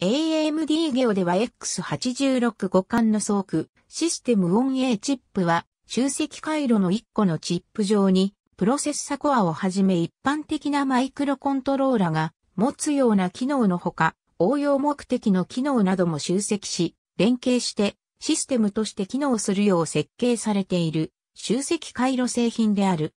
AMD ゲオでは X86 互換の総区システムオン A チップは集積回路の1個のチップ上にプロセッサコアをはじめ一般的なマイクロコントローラが持つような機能のほか応用目的の機能なども集積し連携してシステムとして機能するよう設計されている集積回路製品である。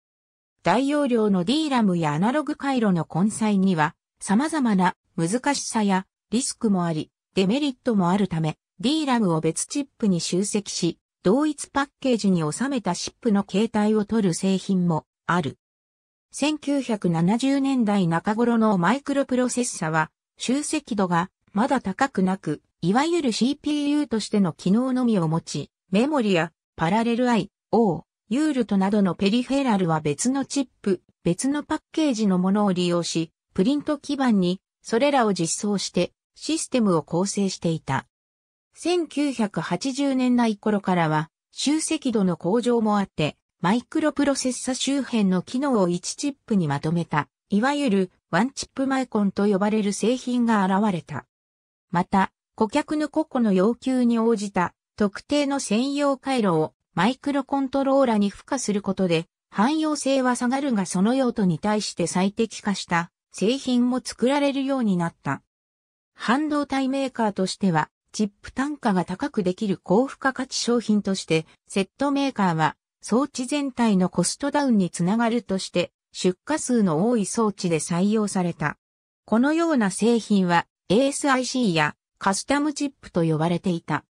大容量の DRAM やアナログ回路の混載には様々な難しさやリスクもあり、デメリットもあるため、DRAM を別チップに集積し、同一パッケージに収めたシップの形態を取る製品もある。1970年代中頃のマイクロプロセッサは、集積度がまだ高くなく、いわゆる CPU としての機能のみを持ち、メモリやパラレル I、O、ユールトなどのペリフェラルは別のチップ、別のパッケージのものを利用し、プリント基板にそれらを実装してシステムを構成していた。1980年代頃からは、集積度の向上もあって、マイクロプロセッサ周辺の機能を1チップにまとめた、いわゆるワンチップマイコンと呼ばれる製品が現れた。また、顧客の個々の要求に応じた特定の専用回路をマイクロコントローラに付加することで、汎用性は下がるがその用途に対して最適化した製品も作られるようになった。半導体メーカーとしては、チップ単価が高くできる高付加価値商品として、セットメーカーは装置全体のコストダウンにつながるとして、出荷数の多い装置で採用された。このような製品は ASIC やカスタムチップと呼ばれていた。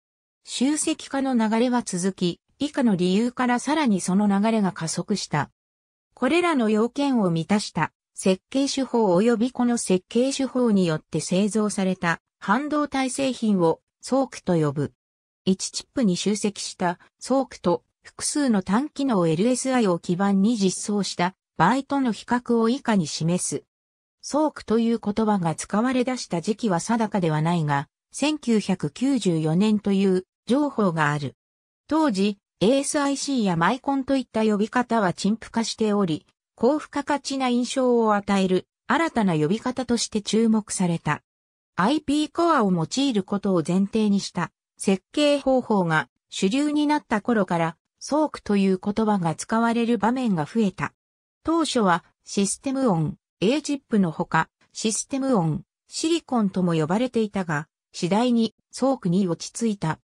集積化の流れは続き、以下の理由からさらにその流れが加速した。これらの要件を満たした設計手法及びこの設計手法によって製造された半導体製品をソークと呼ぶ。1チップに集積したソークと複数の単機能 LSI を基盤に実装した場合との比較を以下に示す。ソークという言葉が使われ出した時期は定かではないが、1994年という情報がある。当時、ASIC やマイコンといった呼び方は陳腐化しており、高付加価値な印象を与える新たな呼び方として注目された。IP コアを用いることを前提にした設計方法が主流になった頃からソークという言葉が使われる場面が増えた。当初はシステムオン、A ジップのほかシステムオン、シリコンとも呼ばれていたが、次第にソークに落ち着いた。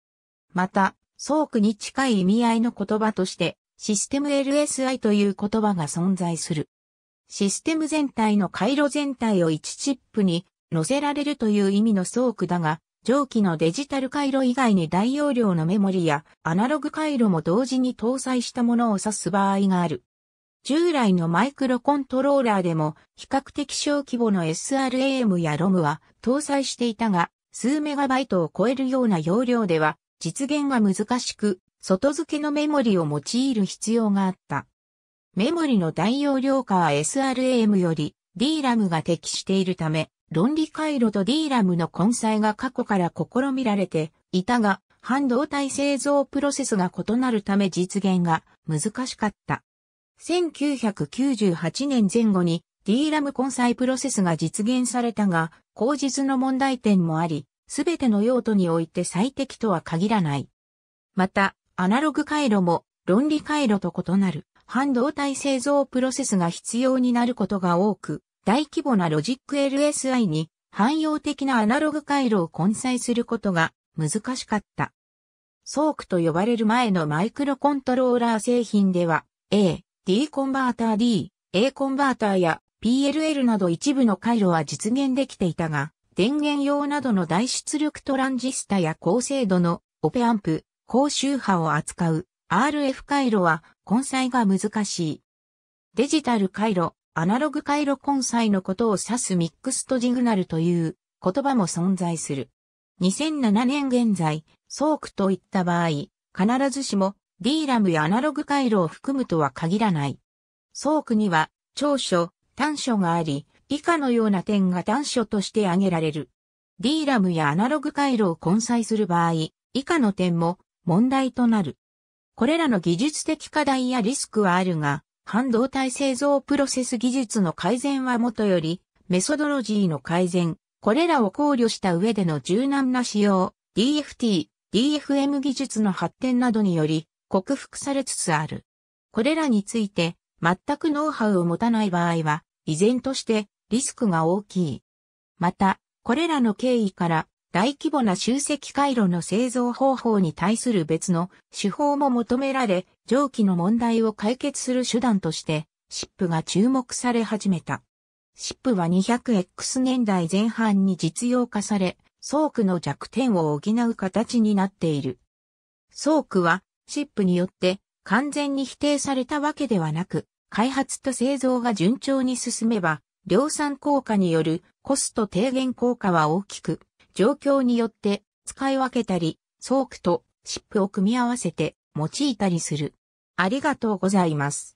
また、ソークに近い意味合いの言葉としてシステム LSI という言葉が存在する。システム全体の回路全体を1チップに載せられるという意味のソークだが、上記のデジタル回路以外に大容量のメモリやアナログ回路も同時に搭載したものを指す場合がある。従来のマイクロコントローラーでも比較的小規模の SRAM や ROM は搭載していたが、数メガバイトを超えるような容量では実現が難しく、外付けのメモリを用いる必要があった。メモリの大容量化は SRAM より DRAM が適しているため、論理回路と DRAM の混載が過去から試みられていたが、半導体製造プロセスが異なるため実現が難しかった。1998年前後に DRAM 混載プロセスが実現されたが、口実の問題点もあり、すべての用途において最適とは限らない。また、アナログ回路も論理回路と異なる半導体製造プロセスが必要になることが多く、大規模なロジック LSI に汎用的なアナログ回路を混載することが難しかった。ソークと呼ばれる前のマイクロコントローラー製品では A、D コンバーター D、A コンバーターや PLL など一部の回路は実現できていたが、電源用などの大出力トランジスタや高精度のオペアンプ、高周波を扱う RF 回路は混載が難しい。デジタル回路、アナログ回路混載のことを指すミックストジグナルという言葉も存在する。2007年現在、ソークといった場合、必ずしも DRAM やアナログ回路を含むとは限らない。ソークには長所、短所があり、以下のような点が短所として挙げられる。DRAM やアナログ回路を混載する場合、以下の点も問題となる。これらの技術的課題やリスクはあるが、半導体製造プロセス技術の改善はもとより、メソドロジーの改善、これらを考慮した上での柔軟な使用、DFT、DFM 技術の発展などにより、克服されつつある。これらについて、全くノウハウを持たない場合は、依然としてリスクが大きい。また、これらの経緯から、大規模な集積回路の製造方法に対する別の手法も求められ、蒸気の問題を解決する手段として、シップが注目され始めた。シップは 200X 年代前半に実用化され、ソークの弱点を補う形になっている。ソークは、シップによって完全に否定されたわけではなく、開発と製造が順調に進めば、量産効果によるコスト低減効果は大きく状況によって使い分けたり、ソークとシップを組み合わせて用いたりする。ありがとうございます。